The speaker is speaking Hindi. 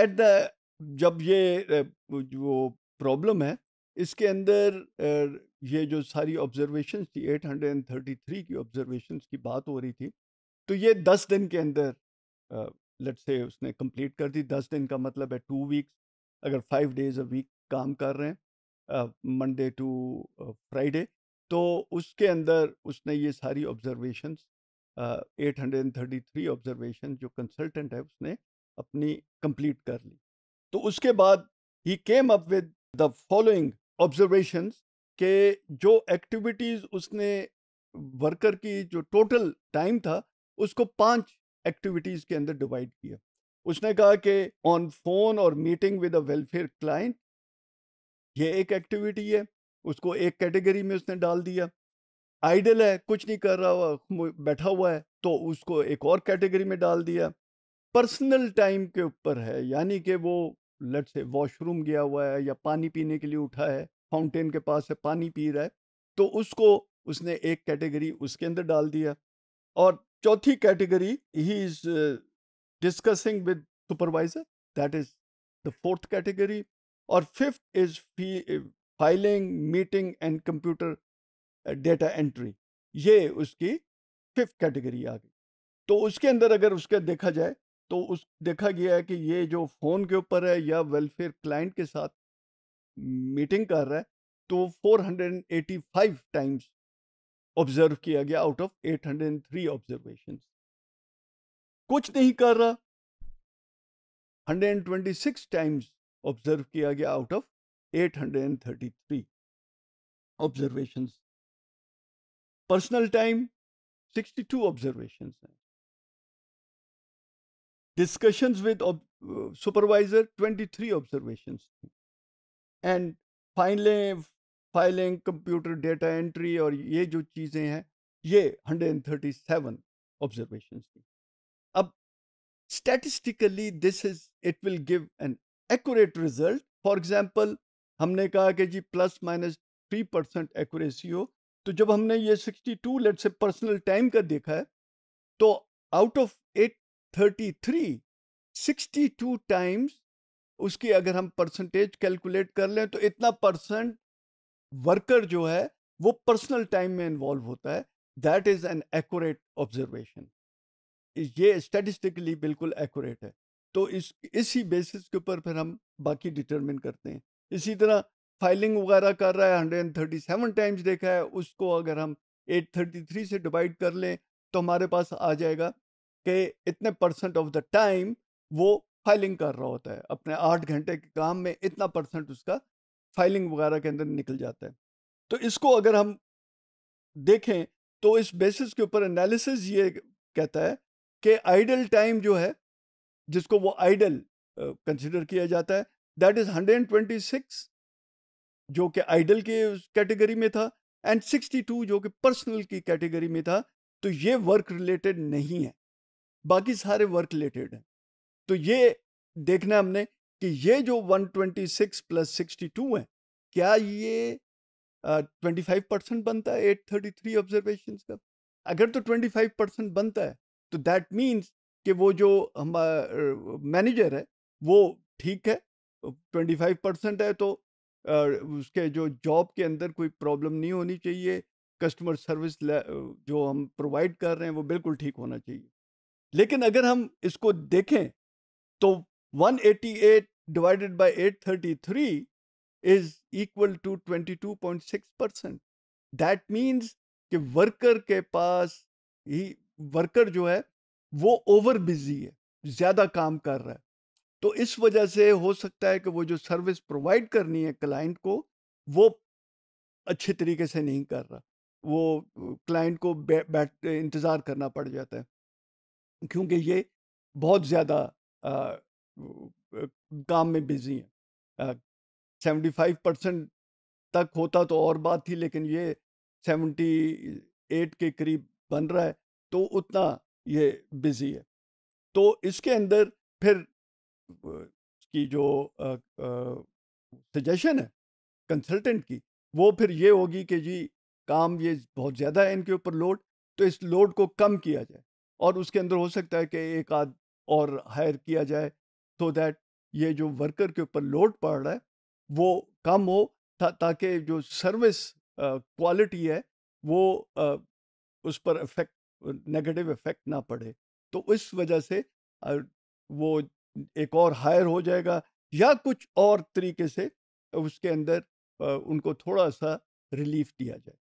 एट द जब ये वो प्रॉब्लम है इसके अंदर ये जो सारी ऑब्जर्वेशंस थी 833 की ऑब्जर्वेशंस की बात हो रही थी तो ये दस दिन के अंदर लेट से उसने कंप्लीट कर दी दस दिन का मतलब है टू वीक्स अगर फाइव डेज अ वीक काम कर रहे हैं मंडे टू फ्राइडे तो उसके अंदर उसने ये सारी ऑब्जर्वेशंस थ्री ऑब्जर्वेशन जो कंसल्टेंट है उसने अपनी कंप्लीट कर ली तो उसके बाद ही came up with the following observation के जो एक्टिविटीज़ उसने वर्कर की जो टोटल टाइम था उसको पांच एक्टिविटीज़ के अंदर डिवाइड किया उसने कहा कि ऑन फोन और meeting with a welfare client ये एक एक्टिविटी है उसको एक कैटेगरी में उसने डाल दिया आइडल है कुछ नहीं कर रहा हुआ बैठा हुआ है तो उसको एक और कैटेगरी में डाल दिया पर्सनल टाइम के ऊपर है यानी कि वो लट से वॉशरूम गया हुआ है या पानी पीने के लिए उठा है फाउंटेन के पास है पानी पी रहा है तो उसको उसने एक कैटेगरी उसके अंदर डाल दिया और चौथी कैटेगरी ही is discussing with supervisor that is the fourth category और fifth is filing meeting and computer data entry ये उसकी फिफ्थ कैटेगरी आ गई तो उसके अंदर अगर उसका देखा जाए तो उस देखा गया है कि ये जो फ़ोन के ऊपर है या वेलफेयर क्लाइंट के साथ मीटिंग कर रहा है तो 485 टाइम्स ऑब्जर्व किया गया आउट ऑफ 803 ऑब्जर्वेशन कुछ नहीं कर रहा 126 टाइम्स ऑब्जर्व किया गया out of 833 observations personal time 62 observations हैं discussions with supervisor twenty three observations and फाइलें फाइलिंग कंप्यूटर डेटा एंट्री और ये जो चीज़ें हैं ये हंड्रेड एंड 137 ऑब्जर्वेशन थी अब statistically this is it will give an accurate result for example हमने कहा कि जी plus minus three percent accuracy हो तो जब हमने ये सिक्सटी टू लेट से पर्सनल टाइम का देखा है तो out of eight thirty three sixty two times उसकी अगर हम परसेंटेज कैलकुलेट कर लें तो इतना परसेंट वर्कर जो है वो पर्सनल टाइम में इन्वॉल्व होता है that is an accurate observation ये स्टेटिस्टिकली बिल्कुल एक्यूरेट है तो इस इसी बेसिस के ऊपर फिर हम बाकी डिटरमिन करते हैं इसी तरह फाइलिंग वगैरह कर रहा है hundred and thirty seven times देखा है उसको अगर हम एट थर्टी थ्री से डिवाइड कर लें तो हमारे पास आ जाएगा कि इतने परसेंट ऑफ द टाइम वो फाइलिंग कर रहा होता है अपने आठ घंटे के काम में इतना परसेंट उसका फाइलिंग वगैरह के अंदर निकल जाता है तो इसको अगर हम देखें तो इस बेसिस के ऊपर एनालिसिस ये कहता है कि आइडल टाइम जो है जिसको वो आइडल कंसिडर किया जाता है दैट इज़ हंड्रेड जो कि आइडल के कैटेगरी में था एंड 62 जो कि पर्सनल की कैटेगरी में था तो ये वर्क रिलेटेड नहीं है बाकी सारे वर्क रिलेटेड हैं तो ये देखना हमने कि ये जो 126 प्लस 62 है क्या ये ट्वेंटी फाइव परसेंट बनता है एट थर्टी थ्री ऑब्जर्वेशन का अगर तो ट्वेंटी फाइव परसेंट बनता है तो दैट मीन्स कि वो जो हमारा मैनेजर है वो ठीक है ट्वेंटी फाइव परसेंट है तो उसके जो जॉब के अंदर कोई प्रॉब्लम नहीं होनी चाहिए कस्टमर सर्विस जो हम प्रोवाइड कर रहे हैं वो बिल्कुल ठीक होना चाहिए लेकिन अगर हम इसको देखें तो 188 divided thirty three is equal to 22.6 percent that means कि वर्कर के पास ही वर्कर जो है वो ओवर बिजी है ज़्यादा काम कर रहा है तो इस वजह से हो सकता है कि वो जो सर्विस प्रोवाइड करनी है क्लाइंट को वो अच्छे तरीके से नहीं कर रहा वो क्लाइंट को बैठ इंतज़ार करना पड़ जाता है क्योंकि ये बहुत ज़्यादा काम में बिजी हैं सेवेंटी फाइव परसेंट तक होता तो और बात थी लेकिन ये सेवेंटी एट के करीब बन रहा है तो उतना ये बिजी है तो इसके अंदर फिर की जो सजेशन है कंसल्टेंट की वो फिर ये होगी कि जी काम ये बहुत ज़्यादा है इनके ऊपर लोड तो इस लोड को कम किया जाए और उसके अंदर हो सकता है कि एक आध और हायर किया जाए सो तो दैट ये जो वर्कर के ऊपर लोड पड़ रहा है वो कम हो ताकि जो सर्विस क्वालिटी है वो आ, उस पर इफेक्ट नेगेटिव इफेक्ट ना पड़े तो इस वजह से आ, वो एक और हायर हो जाएगा या कुछ और तरीके से उसके अंदर आ, उनको थोड़ा सा रिलीफ दिया जाए